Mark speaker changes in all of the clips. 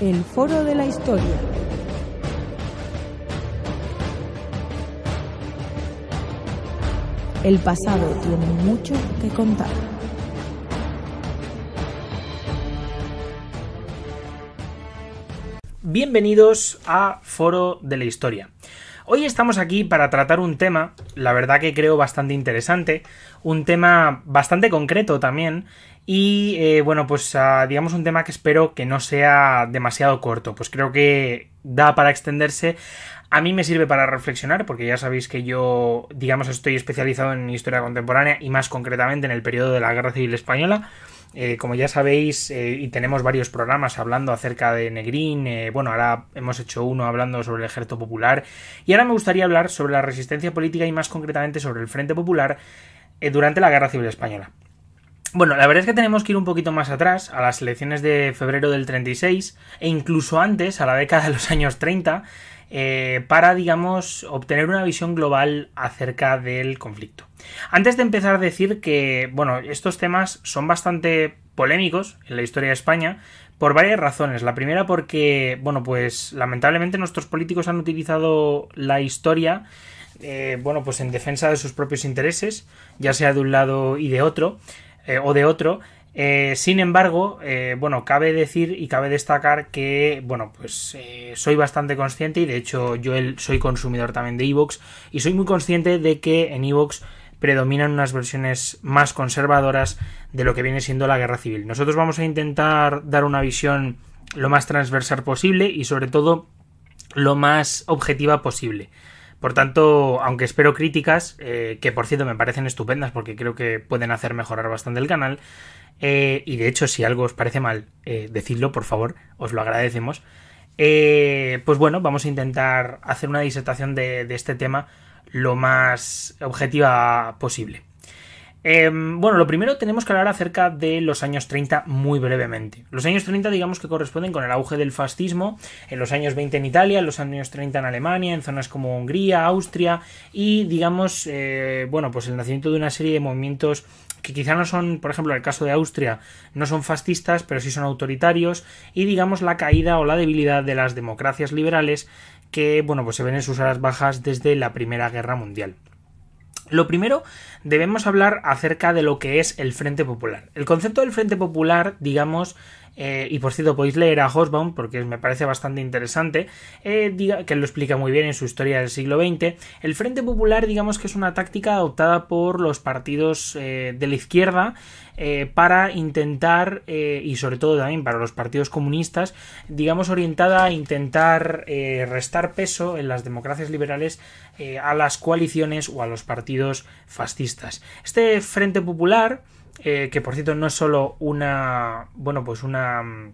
Speaker 1: El Foro de la Historia. El pasado tiene mucho que contar. Bienvenidos a Foro de la Historia. Hoy estamos aquí para tratar un tema, la verdad que creo bastante interesante, un tema bastante concreto también, y eh, bueno, pues ah, digamos un tema que espero que no sea demasiado corto, pues creo que da para extenderse. A mí me sirve para reflexionar, porque ya sabéis que yo, digamos, estoy especializado en historia contemporánea y más concretamente en el periodo de la Guerra Civil Española. Eh, como ya sabéis, eh, y tenemos varios programas hablando acerca de Negrín, bueno, ahora hemos hecho uno hablando sobre el ejército popular, y ahora me gustaría hablar sobre la resistencia política y más concretamente sobre el Frente Popular durante la Guerra Civil Española. Bueno, la verdad es que tenemos que ir un poquito más atrás, a las elecciones de febrero del 36 e incluso antes, a la década de los años 30, eh, para, digamos, obtener una visión global acerca del conflicto. Antes de empezar a decir que, bueno, estos temas son bastante polémicos en la historia de España, por varias razones. La primera porque, bueno, pues lamentablemente nuestros políticos han utilizado la historia, eh, bueno, pues en defensa de sus propios intereses, ya sea de un lado y de otro. Eh, o de otro. Eh, sin embargo, eh, bueno, cabe decir y cabe destacar que, bueno, pues soy bastante consciente y de hecho yo soy consumidor también de Evox y soy muy consciente de que en Evox predominan unas versiones más conservadoras de lo que viene siendo la guerra civil. Nosotros vamos a intentar dar una visión lo más transversal posible y sobre todo lo más objetiva posible. Por tanto, aunque espero críticas, eh, que por cierto me parecen estupendas porque creo que pueden hacer mejorar bastante el canal, eh, y de hecho si algo os parece mal, eh, decidlo por favor, os lo agradecemos, eh, pues bueno, vamos a intentar hacer una disertación de este tema lo más objetiva posible. Em, bueno, lo primero tenemos que hablar acerca de los años 30 muy brevemente. Los años 30 digamos que corresponden con el auge del fascismo, en los años 20 en Italia, en los años 30 en Alemania, en zonas como Hungría, Austria y digamos, eh, bueno, pues el nacimiento de una serie de movimientos que quizá no son, por ejemplo, en el caso de Austria, no son fascistas, pero sí son autoritarios y digamos la caída o la debilidad de las democracias liberales que, bueno, pues se ven en sus alas bajas desde la Primera Guerra Mundial. Lo primero, debemos hablar acerca de lo que es el Frente Popular. El concepto del Frente Popular, digamos, eh, y por cierto podéis leer a Hosbaum porque me parece bastante interesante, eh, que lo explica muy bien en su historia del siglo XX, el Frente Popular digamos que es una táctica adoptada por los partidos eh, de la izquierda para intentar, y sobre todo también para los partidos comunistas, digamos orientada a intentar restar peso en las democracias liberales a las coaliciones o a los partidos fascistas. Este Frente Popular eh, que por cierto no es solo una, bueno, pues una... Mm,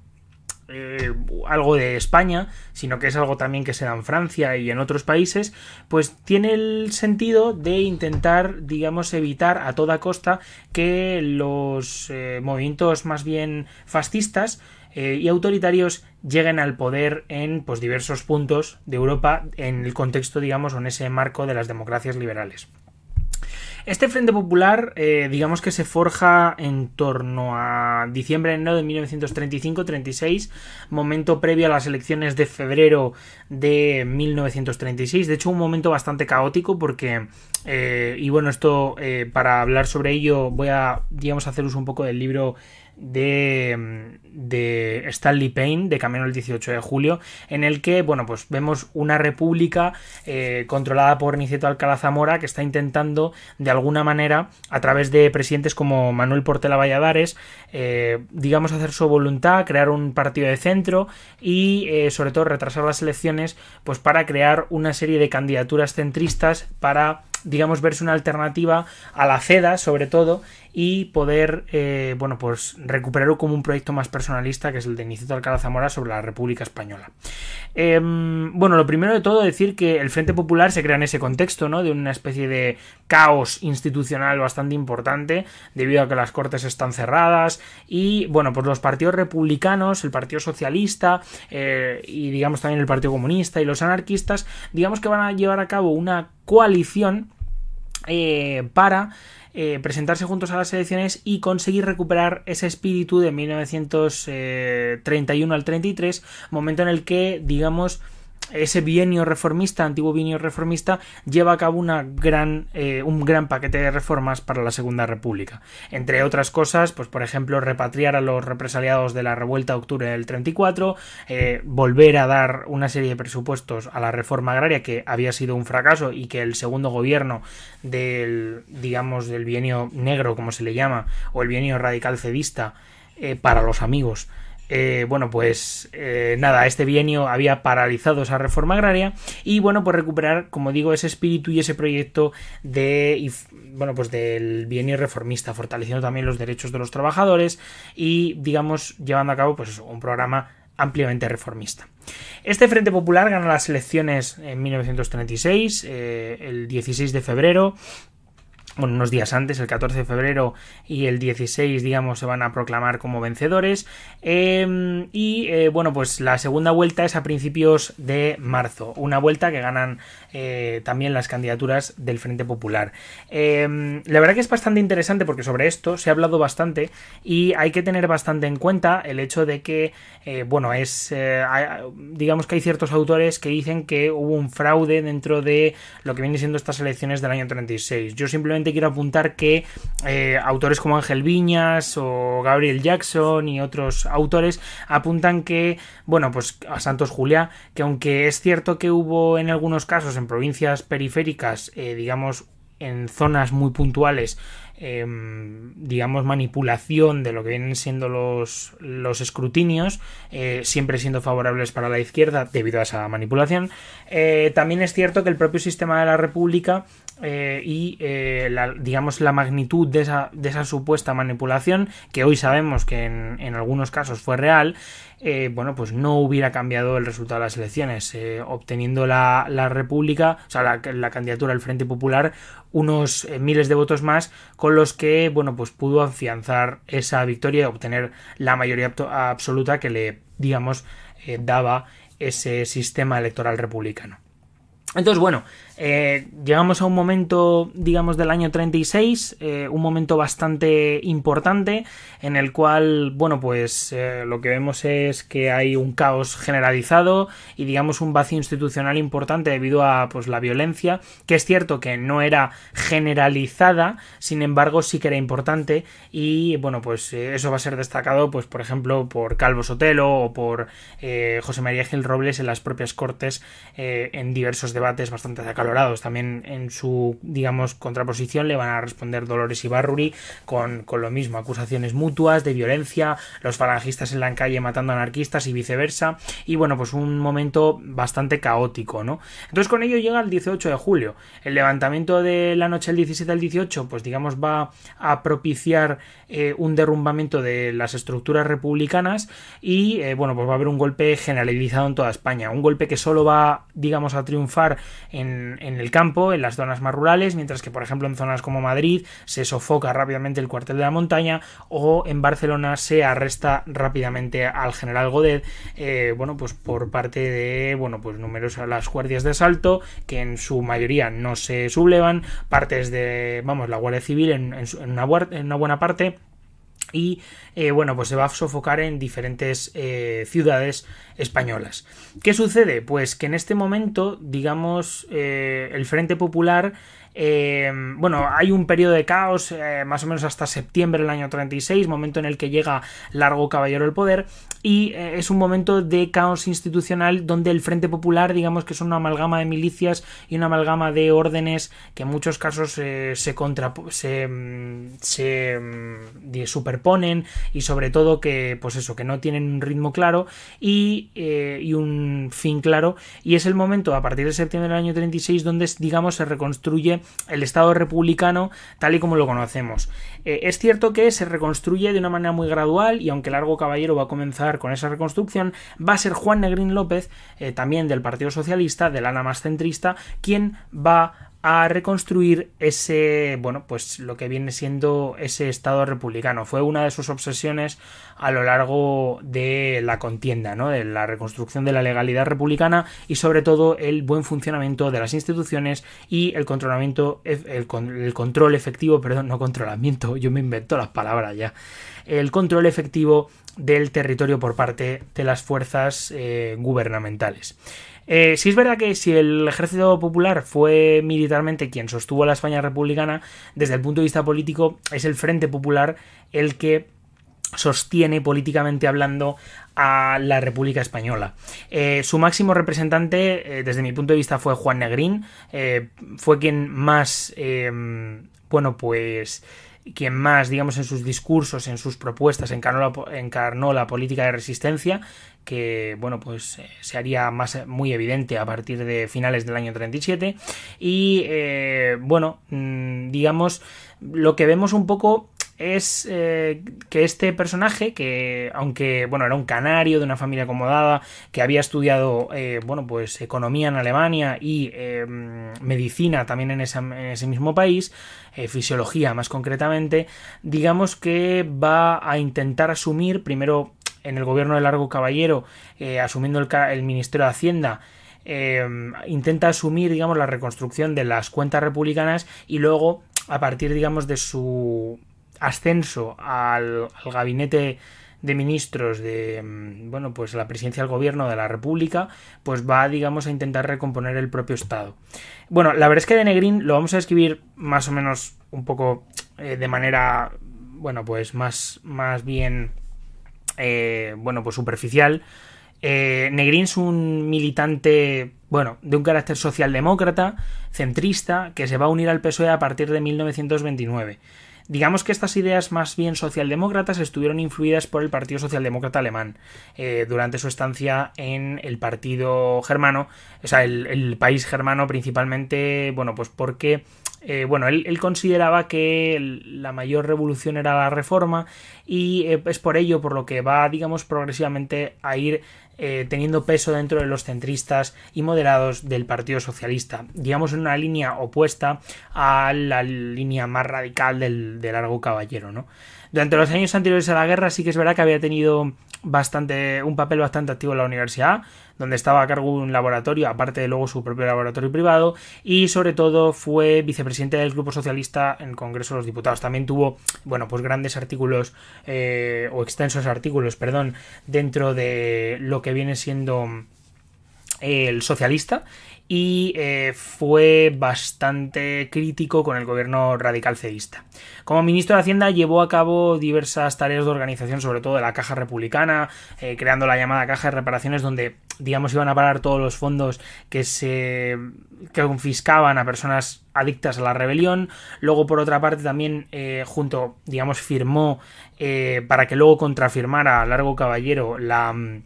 Speaker 1: eh, algo de España, sino que es algo también que se da en Francia y en otros países, pues tiene el sentido de intentar, digamos, evitar a toda costa que los eh, movimientos más bien fascistas y autoritarios lleguen al poder en pues, diversos puntos de Europa en el contexto, digamos, o en ese marco de las democracias liberales. Este Frente Popular, eh, digamos que se forja en torno a diciembre-enero de 1935-36, momento previo a las elecciones de febrero de 1936. De hecho, un momento bastante caótico porque, eh, y bueno, esto eh, para hablar sobre ello voy a, digamos, hacer uso un poco del libro de, Stanley Payne, de Camino el 18 de julio, en el que, bueno, pues vemos una república eh, controlada por Niceto Alcalá Zamora que está intentando, de alguna manera, a través de presidentes como Manuel Portela Valladares, eh, digamos, hacer su voluntad, crear un partido de centro y, eh, sobre todo, retrasar las elecciones, pues para crear una serie de candidaturas centristas para digamos, verse una alternativa a la CEDA, sobre todo, y poder, eh, bueno, pues recuperarlo como un proyecto más personalista que es el de Niceto Alcalá Zamora sobre la República Española. Em, bueno, lo primero de todo decir que el Frente Popular se crea en ese contexto, ¿no? De una especie de caos institucional bastante importante debido a que las cortes están cerradas y, bueno, pues los partidos republicanos, el Partido Socialista eh, y, digamos, también el Partido Comunista y los anarquistas, digamos que van a llevar a cabo una coalición eh, para eh, presentarse juntos a las elecciones y conseguir recuperar ese espíritu de 1931 eh, al 33, momento en el que, digamos, ese bienio reformista, antiguo bienio reformista, lleva a cabo una gran, eh, un gran paquete de reformas para la Segunda República. Entre otras cosas, pues por ejemplo, repatriar a los represaliados de la revuelta de octubre del 34, eh, volver a dar una serie de presupuestos a la reforma agraria que había sido un fracaso y que el segundo gobierno del, digamos, del bienio negro, como se le llama, o el bienio radical cedista, eh, para los amigos, eh, bueno, pues eh, nada, este bienio había paralizado esa reforma agraria y bueno, pues recuperar, como digo, ese espíritu y ese proyecto de, bueno, pues del bienio reformista, fortaleciendo también los derechos de los trabajadores y, digamos, llevando a cabo, pues un programa ampliamente reformista. Este Frente Popular ganó las elecciones en 1936, eh, el 16 de febrero, bueno, unos días antes, el 14 de febrero y el 16, digamos, se van a proclamar como vencedores. Em, y eh, bueno, pues la segunda vuelta es a principios de marzo, una vuelta que ganan eh, también las candidaturas del Frente Popular. Em, la verdad que es bastante interesante porque sobre esto se ha hablado bastante y hay que tener bastante en cuenta el hecho de que, eh, bueno, es, digamos que hay ciertos autores que dicen que hubo un fraude dentro de lo que viene siendo estas elecciones del año 36. Yo simplemente quiero apuntar que eh, autores como Ángel Viñas o Gabriel Jackson y otros autores apuntan que, bueno, pues a Santos Julia, que aunque es cierto que hubo en algunos casos en provincias periféricas, eh, digamos, en zonas muy puntuales, em, digamos, manipulación de lo que vienen siendo los, los escrutinios, eh, siempre siendo favorables para la izquierda debido a esa manipulación. también es cierto que el propio sistema de la República eh, y eh, la, digamos la magnitud de esa, de esa, supuesta manipulación, que hoy sabemos que en, algunos casos fue real, eh, bueno, pues no hubiera cambiado el resultado de las elecciones, obteniendo la, República, o sea, la, la candidatura del Frente Popular, unos miles de votos más, con los que, bueno, pues pudo afianzar esa victoria y obtener la mayoría absoluta que le, digamos, daba ese sistema electoral republicano. Entonces, bueno, eh, llegamos a un momento, digamos, del año 36, eh, un momento bastante importante en el cual, bueno, pues eh, lo que vemos es que hay un caos generalizado y, digamos, un vacío institucional importante debido a pues, la violencia, que es cierto que no era generalizada, sin embargo, sí que era importante y, bueno, pues eso va a ser destacado, pues, por ejemplo, por Calvo Sotelo o por José María Gil Robles en las propias cortes en diversos debates bastante destacados valorados También en su, digamos, contraposición le van a responder Dolores y Barruri con, con lo mismo, acusaciones mutuas de violencia, los falangistas en la calle matando anarquistas y viceversa. Y bueno, pues un momento bastante caótico, ¿no? Entonces con ello llega el 18 de julio. El levantamiento de la noche del 17 al 18, pues digamos, va a propiciar eh, un derrumbamiento de las estructuras republicanas y, eh, bueno, pues va a haber un golpe generalizado en toda España. Un golpe que solo va, digamos, a triunfar en en, el campo, en las zonas más rurales, mientras que, por ejemplo, en zonas como Madrid se sofoca rápidamente el cuartel de la montaña o en Barcelona se arresta rápidamente al general Godet, eh, bueno, pues por parte de, bueno, pues numerosas las guardias de asalto, que en su mayoría no se sublevan, partes de, vamos, la Guardia Civil en, una buena parte y eh, bueno, pues se va a sofocar en diferentes eh, ciudades españolas. ¿Qué sucede? Pues que en este momento, digamos, eh, el Frente Popular eh, bueno, hay un periodo de caos, eh, más o menos hasta septiembre del año 36, momento en el que llega Largo Caballero el poder, y eh, es un momento de caos institucional donde el Frente Popular, digamos que es una amalgama de milicias y una amalgama de órdenes que en muchos casos se, contra, se, mm, superponen y sobre todo que, pues eso, que no tienen un ritmo claro y, y un fin claro, y es el momento a partir de septiembre del año 36 donde, digamos, se reconstruye el Estado republicano tal y como lo conocemos. Eh, es cierto que se reconstruye de una manera muy gradual y aunque Largo Caballero va a comenzar con esa reconstrucción, va a ser Juan Negrín López, eh, también del Partido Socialista, del ANA más centrista, quien va a reconstruir ese, bueno, pues lo que viene siendo ese Estado republicano. Fue una de sus obsesiones a lo largo de la contienda, ¿no? De la reconstrucción de la legalidad republicana y sobre todo el buen funcionamiento de las instituciones y el controlamiento, el, control efectivo, perdón, no controlamiento, yo me invento las palabras ya, el control efectivo del territorio por parte de las fuerzas eh, gubernamentales. Eh, si es verdad que si el ejército popular fue militarmente quien sostuvo a la España republicana, desde el punto de vista político es el Frente Popular el que sostiene políticamente hablando a la República Española. Eh, su máximo representante, eh, desde mi punto de vista, fue Juan Negrín, fue quien más, bueno, pues quien más, digamos, en sus discursos, en sus propuestas, encarnó la, política de resistencia, que, bueno, pues eh, se haría más, eh, muy evidente a partir de finales del año 37. Y, eh, bueno, mm, digamos, lo que vemos un poco es eh, que este personaje, que aunque bueno, era un canario de una familia acomodada, que había estudiado eh, bueno, pues economía en Alemania y eh, medicina también en, ese mismo país, fisiología más concretamente, digamos que va a intentar asumir primero en el gobierno de Largo Caballero, asumiendo el, el Ministerio de Hacienda, intenta asumir, digamos, la reconstrucción de las cuentas republicanas y luego, a partir, digamos, de su ascenso al, gabinete de ministros de mm, bueno pues la presidencia del gobierno de la república pues va digamos a intentar recomponer el propio estado bueno la verdad es que de Negrín lo vamos a escribir más o menos un poco eh, de manera bueno pues más más bien eh, bueno pues superficial eh, Negrín es un militante, bueno, de un carácter socialdemócrata, centrista, que se va a unir al PSOE a partir de 1929. Digamos que estas ideas más bien socialdemócratas estuvieron influidas por el Partido Socialdemócrata Alemán eh, durante su estancia en el partido germano, o sea, el, país germano principalmente, bueno, pues porque eh, bueno, él, consideraba que la mayor revolución era la reforma y eh, es por ello por lo que va, digamos, progresivamente a ir eh, teniendo peso dentro de los centristas y moderados del Partido Socialista, digamos en una línea opuesta a la línea más radical del, del largo caballero, ¿no? Durante los años anteriores a la guerra sí que es verdad que había tenido bastante un papel bastante activo en la universidad, donde estaba a cargo un laboratorio, aparte de luego su propio laboratorio privado, y sobre todo fue vicepresidente del Grupo Socialista en el Congreso de los Diputados. También tuvo, bueno, pues grandes artículos eh, o extensos artículos, perdón, dentro de lo que viene siendo eh, el socialista y eh, fue bastante crítico con el gobierno radical ceísta. Como ministro de Hacienda llevó a cabo diversas tareas de organización, sobre todo de la Caja Republicana, eh, creando la llamada Caja de Reparaciones, donde, digamos, iban a parar todos los fondos que se que confiscaban a personas adictas a la rebelión. Luego, por otra parte, también eh, junto, digamos, firmó para que luego contrafirmara a Largo Caballero la mm,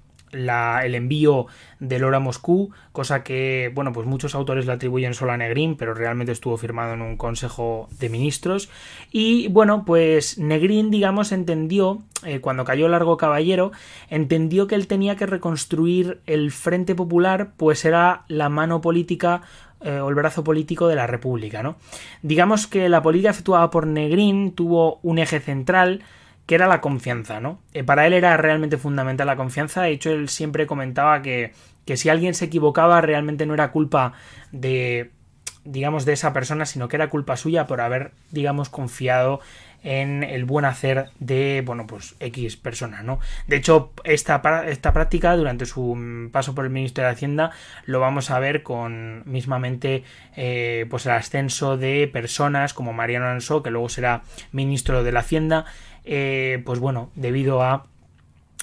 Speaker 1: el envío de Lora a Moscú, cosa que, bueno, pues muchos autores le atribuyen solo a Negrín, pero realmente estuvo firmado en un consejo de ministros. Y bueno, pues Negrín, digamos, entendió, eh, cuando cayó Largo Caballero, entendió que él tenía que reconstruir el Frente Popular, pues era la mano política eh, o el brazo político de la República, ¿no? Digamos que la política efectuada por Negrín tuvo un eje central, que era la confianza, ¿no? Eh, para él era realmente fundamental la confianza, de hecho él siempre comentaba que, si alguien se equivocaba realmente no era culpa de, digamos, de esa persona, sino que era culpa suya por haber, digamos, confiado en el buen hacer de, bueno, pues X persona, ¿no? De hecho, esta, esta práctica durante su mm, paso por el Ministerio de Hacienda lo vamos a ver con mismamente, eh, pues el ascenso de personas como Mariano Anso que luego será ministro de la Hacienda, eh, pues bueno, debido a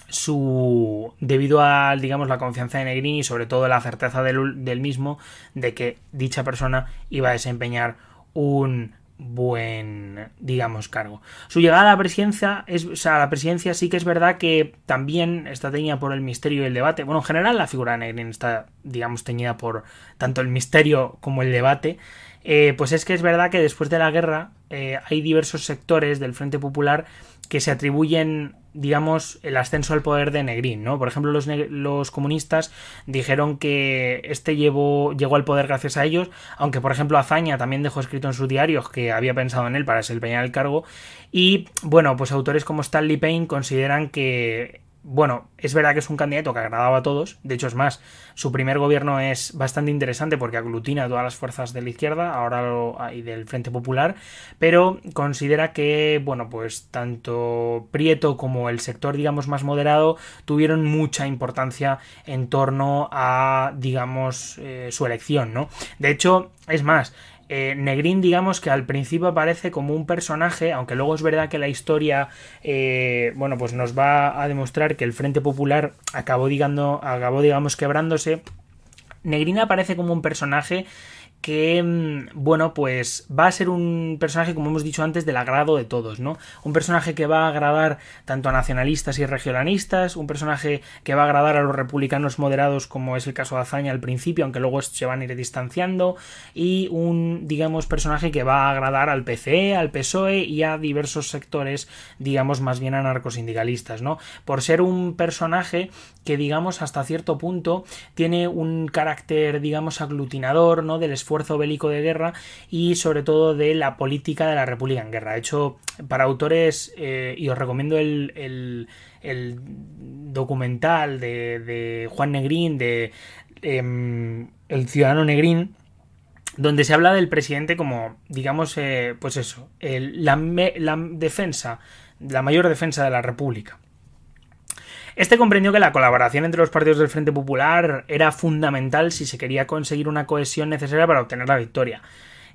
Speaker 1: su debido a digamos la confianza de Negrini y sobre todo la certeza del, mismo de que dicha persona iba a desempeñar un buen digamos cargo su llegada a la presidencia es a la presidencia sí que es verdad que también está teñida por el misterio y el debate bueno en general la figura de Negrini está digamos teñida por tanto el misterio como el debate eh, pues es que es verdad que después de la guerra eh, hay diversos sectores del Frente Popular que se atribuyen digamos, el ascenso al poder de Negrín, ¿no? Por ejemplo, los, comunistas dijeron que este llevó, llegó al poder gracias a ellos, aunque, por ejemplo, Azaña también dejó escrito en sus diarios que había pensado en él para desempeñar el cargo, y, bueno, pues autores como Stanley Payne consideran que bueno, es verdad que es un candidato que agradaba a todos, de hecho es más, su primer gobierno es bastante interesante porque aglutina a todas las fuerzas de la izquierda, ahora ah, y del Frente Popular, pero considera que, bueno, pues tanto Prieto como el sector, digamos, más moderado tuvieron mucha importancia en torno a, digamos, eh, su elección, ¿no? De hecho, es más, eh, Negrín, digamos que al principio aparece como un personaje, aunque luego es verdad que la historia, eh, bueno, pues nos va a demostrar que el Frente Popular acabó, digamos, acabó, digamos quebrándose. Negrín aparece como un personaje que, mm, bueno, pues va a ser un personaje, como hemos dicho antes, del agrado de todos, ¿no? Un personaje que va a agradar tanto a nacionalistas y regionalistas, un personaje que va a agradar a los republicanos moderados, como es el caso de Azaña al principio, aunque luego se van a ir distanciando, y un, digamos, personaje que va a agradar al PCE, al PSOE y a diversos sectores, digamos, más bien anarcosindicalistas, ¿no? Por ser un personaje que, digamos, hasta cierto punto tiene un carácter, digamos, aglutinador, ¿no? Del esfuerzo esfuerzo bélico de guerra y sobre todo de la política de la República en guerra. De hecho, para autores, eh, y os recomiendo el, documental de, Juan Negrín, de em, El Ciudadano Negrín, donde se habla del presidente como, digamos, eh, pues eso, la, la defensa, la mayor defensa de la República. Este comprendió que la colaboración entre los partidos del Frente Popular era fundamental si se quería conseguir una cohesión necesaria para obtener la victoria.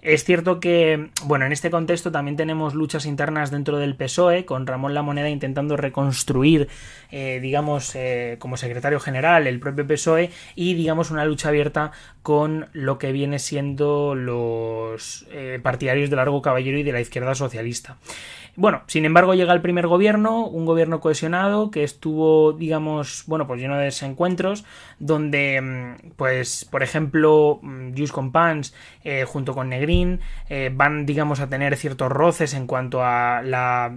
Speaker 1: Es cierto que, bueno, en este contexto también tenemos luchas internas dentro del PSOE, con Ramón La Moneda intentando reconstruir, eh, digamos, eh, como secretario general el propio PSOE y, digamos, una lucha abierta con lo que viene siendo los eh, partidarios de Largo Caballero y de la izquierda socialista. Bueno, sin embargo llega el primer gobierno, un gobierno cohesionado que estuvo, digamos, bueno, pues lleno de desencuentros, donde, mm, pues, por ejemplo, mm, Jus Compans, junto con eh, van, digamos, a tener ciertos roces en cuanto a la,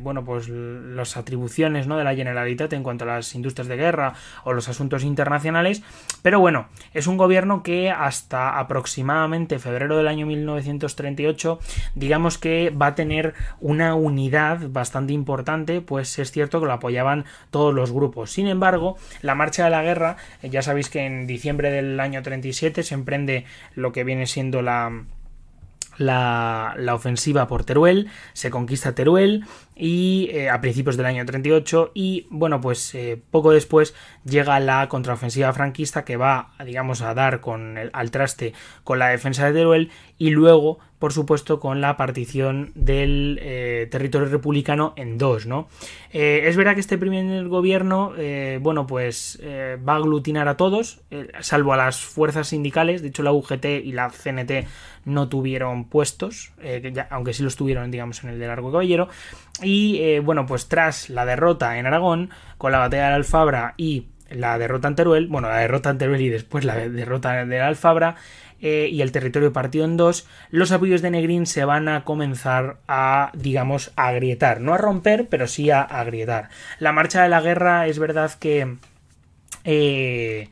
Speaker 1: bueno, pues las atribuciones ¿no? de la Generalitat en cuanto a las industrias de guerra o los asuntos internacionales. Pero bueno, es un gobierno que hasta aproximadamente febrero del año 1938, digamos que va a tener una unidad bastante importante, pues es cierto que lo apoyaban todos los grupos. Sin embargo, la marcha de la guerra, eh, ya sabéis que en diciembre del año 37 se emprende lo que viene siendo la la, ofensiva por Teruel, se conquista Teruel y eh, a principios del año 38 y bueno pues eh, poco después llega la contraofensiva franquista que va digamos a dar con el, al traste con la defensa de Teruel y luego por supuesto, con la partición del eh, territorio republicano en dos, ¿no? Eh, es verdad que este primer gobierno, eh, bueno, pues va a aglutinar a todos, salvo a las fuerzas sindicales, de hecho la UGT y la CNT no tuvieron puestos, aunque sí los tuvieron, digamos, en el de Largo Caballero, y bueno, pues tras la derrota en Aragón, con la batalla de la Alfabra y la derrota en Teruel, bueno, la derrota en Teruel y después la derrota de la Alfabra, eh, y el territorio partió en dos, los apoyos de Negrín se van a comenzar a, digamos, a agrietar. No a romper, pero sí a agrietar. La marcha de la guerra es verdad que... Eh,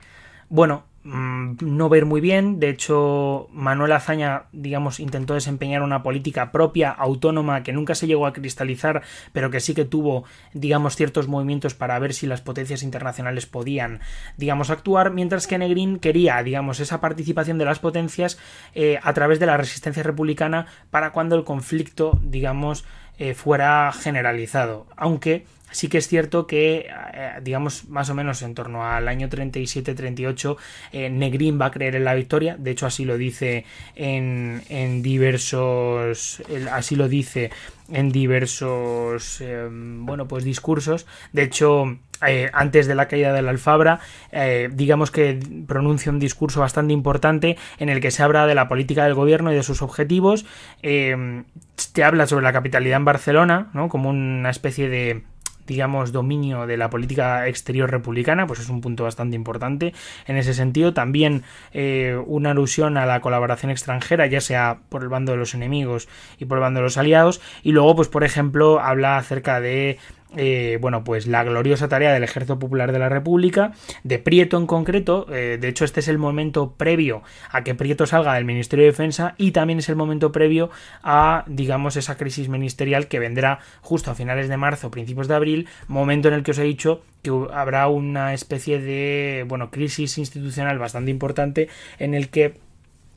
Speaker 1: bueno, Mm, no ver muy bien. De hecho, Manuel Azaña, digamos, intentó desempeñar una política propia, autónoma, que nunca se llegó a cristalizar, pero que sí que tuvo, digamos, ciertos movimientos para ver si las potencias internacionales podían, digamos, actuar, mientras que Negrín quería, digamos, esa participación de las potencias eh, a través de la resistencia republicana para cuando el conflicto, digamos, eh, fuera generalizado. Aunque sí que es cierto que, eh, digamos, más o menos en torno al año 37-38, eh, Negrín va a creer en la victoria. De hecho, así lo dice en, diversos. Así lo dice en diversos eh, bueno pues discursos de hecho antes de la caída de la alfabra digamos que pronuncia un discurso bastante importante en el que se habla de la política del gobierno y de sus objetivos te habla sobre la capitalidad en Barcelona como una especie de digamos, dominio de la política exterior republicana, pues es un punto bastante importante en ese sentido. También eh, una alusión a la colaboración extranjera, ya sea por el bando de los enemigos y por el bando de los aliados. Y luego, pues, por ejemplo, habla acerca de eh, bueno, pues la gloriosa tarea del Ejército Popular de la República, de Prieto en concreto. Eh, de hecho, este es el momento previo a que Prieto salga del Ministerio de Defensa y también es el momento previo a, digamos, esa crisis ministerial que vendrá justo a finales de marzo, principios de abril, momento en el que os he dicho que habrá una especie de, bueno, crisis institucional bastante importante en el que,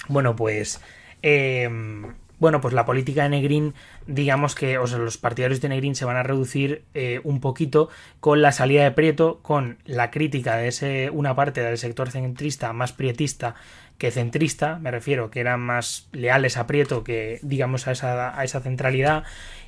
Speaker 1: bueno, pues... Em, bueno, pues la política de Negrín, digamos que, o sea, los partidarios de Negrín se van a reducir eh, un poquito con la salida de Prieto, con la crítica de una parte del sector centrista, más prietista que centrista, me refiero, que eran más leales a Prieto que, digamos, a esa, centralidad.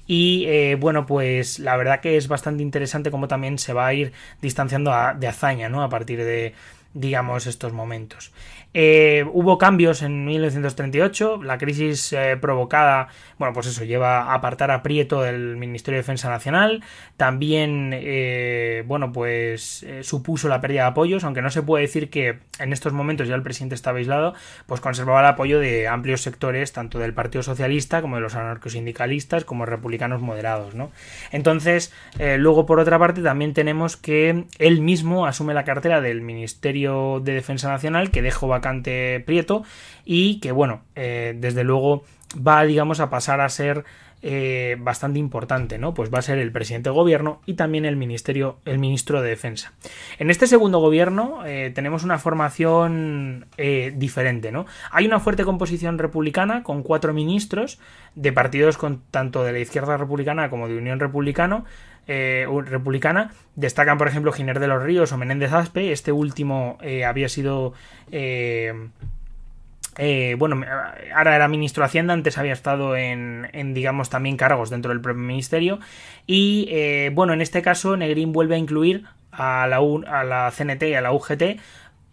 Speaker 1: Y eh, bueno, pues la verdad que es bastante interesante cómo también se va a ir distanciando de hazaña, ¿no? A partir de, digamos, estos momentos. Eh, hubo cambios en 1938, la crisis eh, provocada, bueno, pues eso lleva a apartar a Prieto del Ministerio de Defensa Nacional, también, eh, bueno, pues supuso la pérdida de apoyos, aunque no se puede decir que en estos momentos ya el presidente estaba aislado, pues conservaba el apoyo de amplios sectores, tanto del Partido Socialista como de los anarcosindicalistas, como republicanos moderados, ¿no? Entonces, luego por otra parte también tenemos que él mismo asume la cartera del Ministerio de Defensa Nacional, que dejó cante Prieto y que bueno, eh, desde luego va digamos a pasar a ser eh, bastante importante, ¿no? Pues va a ser el presidente de gobierno y también el ministerio, el ministro de defensa. En este segundo gobierno eh, tenemos una formación diferente, ¿no? Hay una fuerte composición republicana con cuatro ministros de partidos con, tanto de la izquierda republicana como de Unión Republicano eh, republicana. Destacan, por ejemplo, Giner de los Ríos o Menéndez Aspe. Este último eh, había sido. Eh, bueno, ahora era ministro de Hacienda, antes había estado en, digamos, también cargos dentro del propio ministerio. Y, bueno, en este caso, Negrín vuelve a incluir a la, a la CNT y a la UGT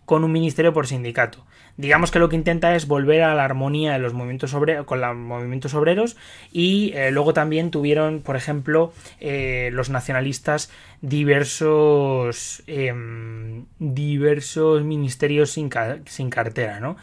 Speaker 1: con un ministerio por sindicato. Digamos que lo que intenta es volver a la armonía de los movimientos con los movimientos obreros y eh, luego también tuvieron, por ejemplo, eh, los nacionalistas diversos, em, diversos ministerios sin, sin cartera, ¿no?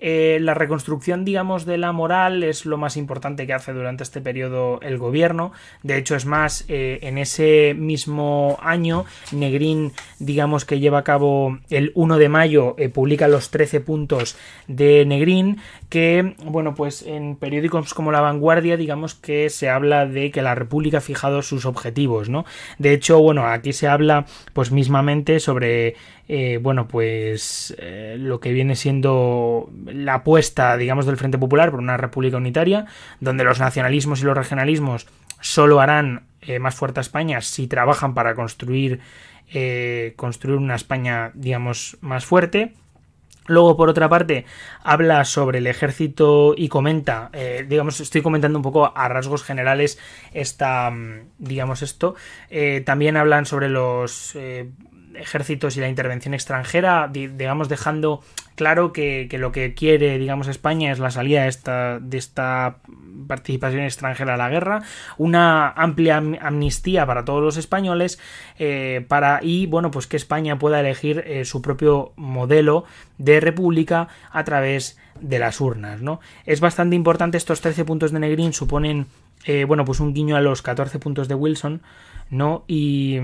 Speaker 1: Eh, la reconstrucción, digamos, de la moral es lo más importante que hace durante este periodo el gobierno. De hecho, es más, eh, en ese mismo año, Negrín, digamos que lleva a cabo el 1 de mayo, eh, publica los 13 puntos de Negrín, que, bueno, pues en periódicos como La Vanguardia, digamos que se habla de que la República ha fijado sus objetivos, ¿no? De hecho, bueno, aquí se habla, pues mismamente, sobre eh, bueno, pues eh, lo que viene siendo la apuesta, digamos, del Frente Popular por una república unitaria, donde los nacionalismos y los regionalismos solo harán eh, más fuerte a España si trabajan para construir, construir una España, digamos, más fuerte. Luego, por otra parte, habla sobre el ejército y comenta, digamos, estoy comentando un poco a rasgos generales esta, mm, digamos, esto. también hablan sobre los, ejércitos y la intervención extranjera, digamos, dejando claro que, lo que quiere, digamos, España es la salida de esta, participación extranjera a la guerra, una amplia amnistía para todos los españoles eh, para, y, bueno, pues que España pueda elegir eh, su propio modelo de república a través de las urnas, ¿no? Es bastante importante, estos 13 puntos de Negrín suponen, eh, bueno, pues un guiño a los 14 puntos de Wilson, ¿no? Y,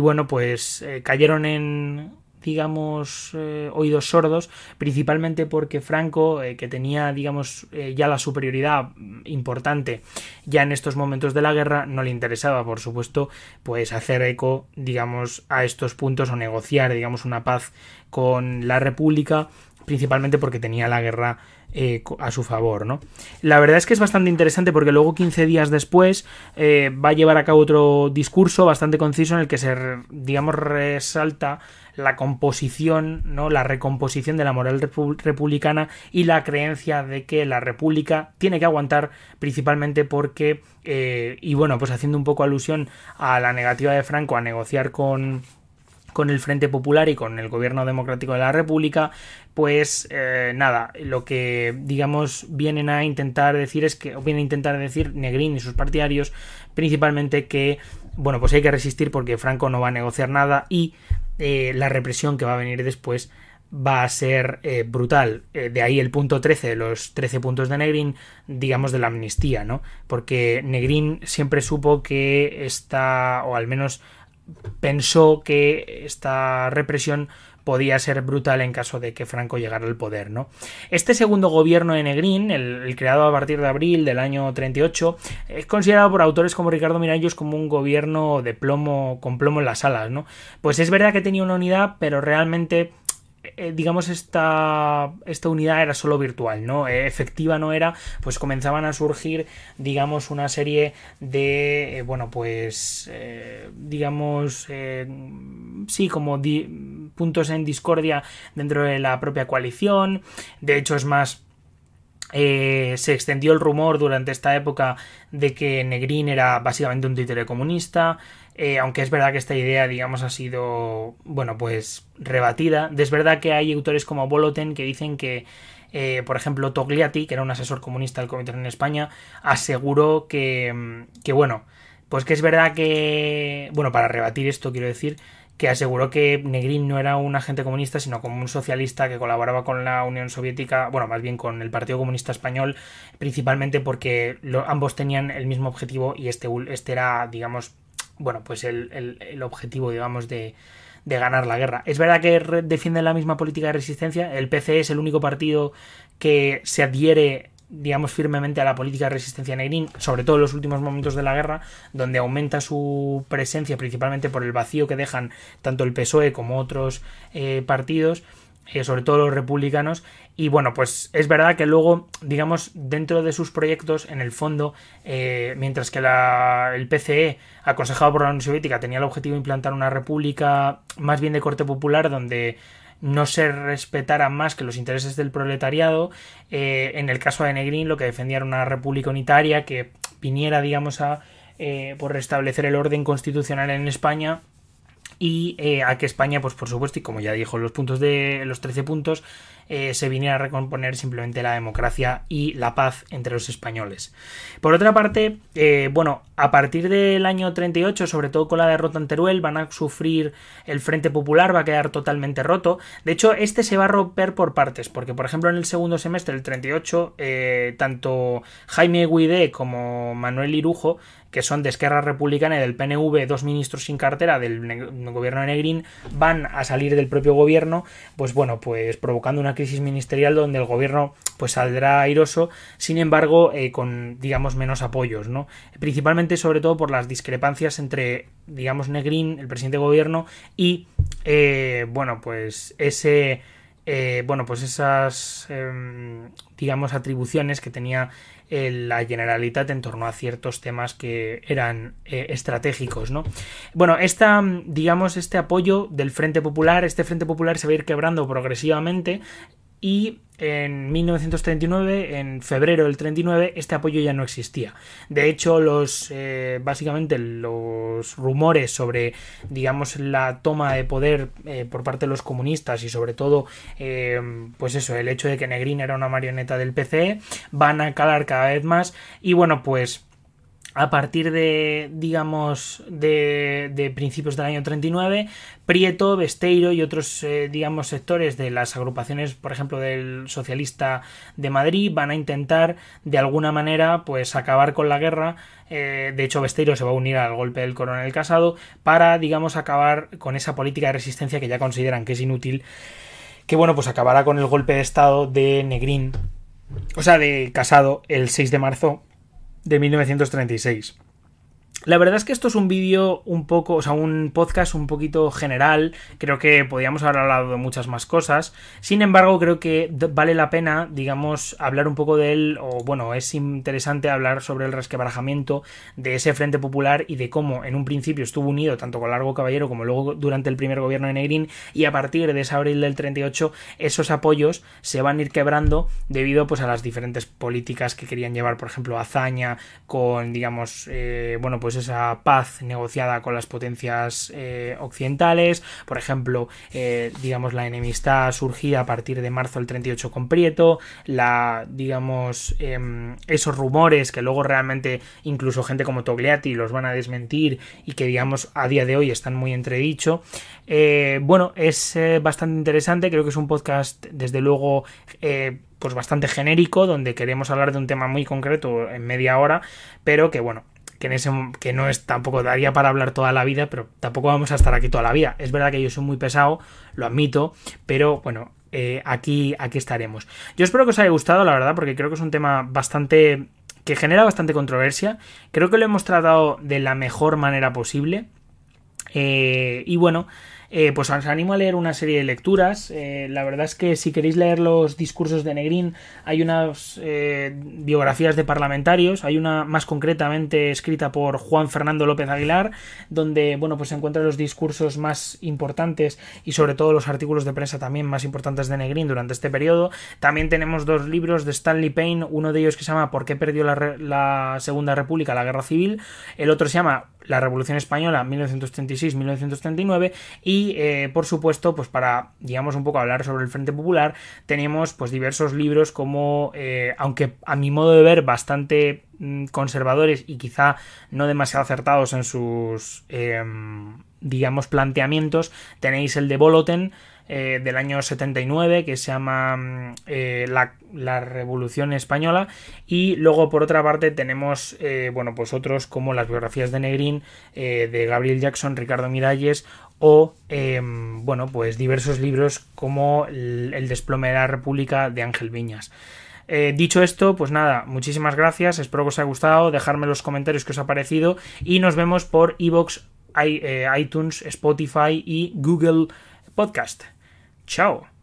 Speaker 1: bueno, pues eh, cayeron en, digamos, eh, oídos sordos, principalmente porque Franco, eh, que tenía, digamos, ya la superioridad importante ya en estos momentos de la guerra, no le interesaba, por supuesto, pues hacer eco, digamos, a estos puntos o negociar, digamos, una paz con la República, principalmente porque tenía la guerra eh, a su favor, ¿no? La verdad es que es bastante interesante porque luego 15 días después eh, va a llevar a cabo otro discurso bastante conciso en el que se, digamos, resalta la composición, ¿no? La recomposición de la moral republicana y la creencia de que la república tiene que aguantar principalmente porque, eh, y bueno, pues haciendo un poco alusión a la negativa de Franco a negociar con con el Frente Popular y con el Gobierno Democrático de la República, pues eh, nada, lo que digamos vienen a intentar decir es que, o vienen a intentar decir Negrín y sus partidarios, principalmente que, bueno, pues hay que resistir porque Franco no va a negociar nada y eh, la represión que va a venir después va a ser eh, brutal. de ahí el punto 13, los 13 puntos de Negrín, digamos de la amnistía, ¿no? Porque Negrín siempre supo que está, o al menos pensó que esta represión podía ser brutal en caso de que Franco llegara al poder, ¿no? Este segundo gobierno de Negrín, el, creado a partir de abril del año 38, es considerado por autores como Ricardo Miralles como un gobierno de plomo con plomo en las alas, ¿no? Pues es verdad que tenía una unidad, pero realmente eh, digamos, esta, esta unidad era solo virtual, ¿no? Eh, efectiva no era, pues comenzaban a surgir, digamos, una serie de, eh, bueno, pues, digamos, sí, como puntos en discordia dentro de la propia coalición. De hecho, es más, eh, se extendió el rumor durante esta época de que Negrín era básicamente un títere comunista, eh, aunque es verdad que esta idea, digamos, ha sido, bueno, pues rebatida. Es verdad que hay autores como Boloten que dicen que, eh, por ejemplo, Togliatti, que era un asesor comunista del Comité en España, aseguró que, mm, que, bueno, pues que es verdad que, bueno, para rebatir esto quiero decir, que aseguró que Negrín no era un agente comunista, sino como un socialista que colaboraba con la Unión Soviética, bueno, más bien con el Partido Comunista Español, principalmente porque ambos tenían el mismo objetivo y este, este era, digamos, bueno, pues el, objetivo, digamos, de, de ganar la guerra. Es verdad que defienden la misma política de resistencia. El PC es el único partido que se adhiere digamos, firmemente a la política de resistencia negrín, sobre todo en los últimos momentos de la guerra, donde aumenta su presencia principalmente por el vacío que dejan tanto el PSOE como otros eh, partidos, eh, sobre todo los republicanos. Y bueno, pues es verdad que luego, digamos, dentro de sus proyectos, en el fondo, eh, mientras que la, el PCE, aconsejado por la Unión Soviética, tenía el objetivo de implantar una república más bien de corte popular, donde no se respetara más que los intereses del proletariado. Eh, en el caso de Negrín, lo que defendía era una república unitaria que viniera, digamos, a eh, por restablecer el orden constitucional en España y eh, a que España, pues por supuesto, y como ya dijo, los puntos de los 13 puntos, eh, se viniera a recomponer simplemente la democracia y la paz entre los españoles. Por otra parte, eh, bueno, a partir del año 38, sobre todo con la derrota en Teruel, van a sufrir el Frente Popular, va a quedar totalmente roto. De hecho, este se va a romper por partes, porque por ejemplo en el segundo semestre del 38, tanto Jaime Guidé como Manuel Irujo que son de Esquerra Republicana y del PNV, dos ministros sin cartera del gobierno de Negrín, van a salir del propio gobierno, pues bueno, pues provocando una crisis ministerial donde el gobierno pues saldrá airoso, sin embargo, eh, con, digamos, menos apoyos, ¿no? Principalmente, sobre todo, por las discrepancias entre, digamos, Negrín, el presidente de gobierno, y, eh, bueno, pues ese eh, bueno, pues esas, em, digamos, atribuciones que tenía eh, la Generalitat en torno a ciertos temas que eran eh, estratégicos, ¿no? Bueno, esta, digamos, este apoyo del Frente Popular, este Frente Popular se va a ir quebrando progresivamente y en 1939, en febrero del 39, este apoyo ya no existía. De hecho, los eh, básicamente los rumores sobre, digamos, la toma de poder eh, por parte de los comunistas y sobre todo, eh, pues eso, el hecho de que Negrín era una marioneta del PC, e, van a calar cada vez más y bueno, pues a partir de, digamos, de, principios del año 39, Prieto, Besteiro y otros, eh, digamos, sectores de las agrupaciones, por ejemplo, del socialista de Madrid, van a intentar, de alguna manera, pues acabar con la guerra. Eh, de hecho, Besteiro se va a unir al golpe del coronel Casado para, digamos, acabar con esa política de resistencia que ya consideran que es inútil, que, bueno, pues acabará con el golpe de Estado de Negrín, o sea, de Casado, el 6 de marzo de 1936. La verdad es que esto es un vídeo un poco, o sea, un podcast un poquito general. Creo que podíamos haber hablado de muchas más cosas. Sin embargo, creo que vale la pena, digamos, hablar un poco de él, o bueno, es interesante hablar sobre el resquebrajamiento de ese Frente Popular y de cómo en un principio estuvo unido tanto con Largo Caballero como luego durante el primer gobierno de Negrín y a partir de ese abril del 38 esos apoyos se van a ir quebrando debido pues a las diferentes políticas que querían llevar, por ejemplo, Azaña con, digamos, eh, bueno, pues esa paz negociada con las potencias eh, occidentales, por ejemplo, eh, digamos la enemistad surgía a partir de marzo del 38 con Prieto, la, digamos, em, esos rumores que luego realmente incluso gente como Togliatti los van a desmentir y que digamos a día de hoy están muy entredicho. Eh, bueno, es bastante interesante, creo que es un podcast desde luego pues bastante genérico, donde queremos hablar de un tema muy concreto en media hora, pero que bueno, que, en ese, no es tampoco daría para hablar toda la vida, pero tampoco vamos a estar aquí toda la vida. Es verdad que yo soy muy pesado, lo admito, pero bueno, eh, aquí, aquí estaremos. Yo espero que os haya gustado, la verdad, porque creo que es un tema bastante que genera bastante controversia. Creo que lo hemos tratado de la mejor manera posible. Eh, y bueno, eh, pues os animo a leer una serie de lecturas. Eh, la verdad es que si queréis leer los discursos de Negrín, hay unas eh, biografías de parlamentarios, hay una más concretamente escrita por Juan Fernando López Aguilar, donde bueno, pues se encuentran los discursos más importantes y sobre todo los artículos de prensa también más importantes de Negrín durante este periodo. También tenemos dos libros de Stanley Payne, uno de ellos que se llama ¿Por qué perdió la, la Segunda República, la Guerra Civil? El otro se llama La Revolución Española 1936-1939 y y, eh, por supuesto, pues para, digamos, un poco hablar sobre el Frente Popular, tenemos pues diversos libros como, eh, aunque a mi modo de ver bastante mm, conservadores y quizá no demasiado acertados en sus, em, digamos, planteamientos, tenéis el de Boloten, eh, del año 79 que se llama mm, la, Revolución Española y luego por otra parte tenemos bueno pues otros como las biografías de Negrín de Gabriel Jackson, Ricardo Miralles o em, bueno, pues diversos libros como El, desplome de la República de Ángel Viñas. Eh, dicho esto, pues nada, muchísimas gracias, espero que os haya gustado, dejadme los comentarios que os ha parecido y nos vemos por iVoox, eh, iTunes, Spotify y Google Podcast. Chao.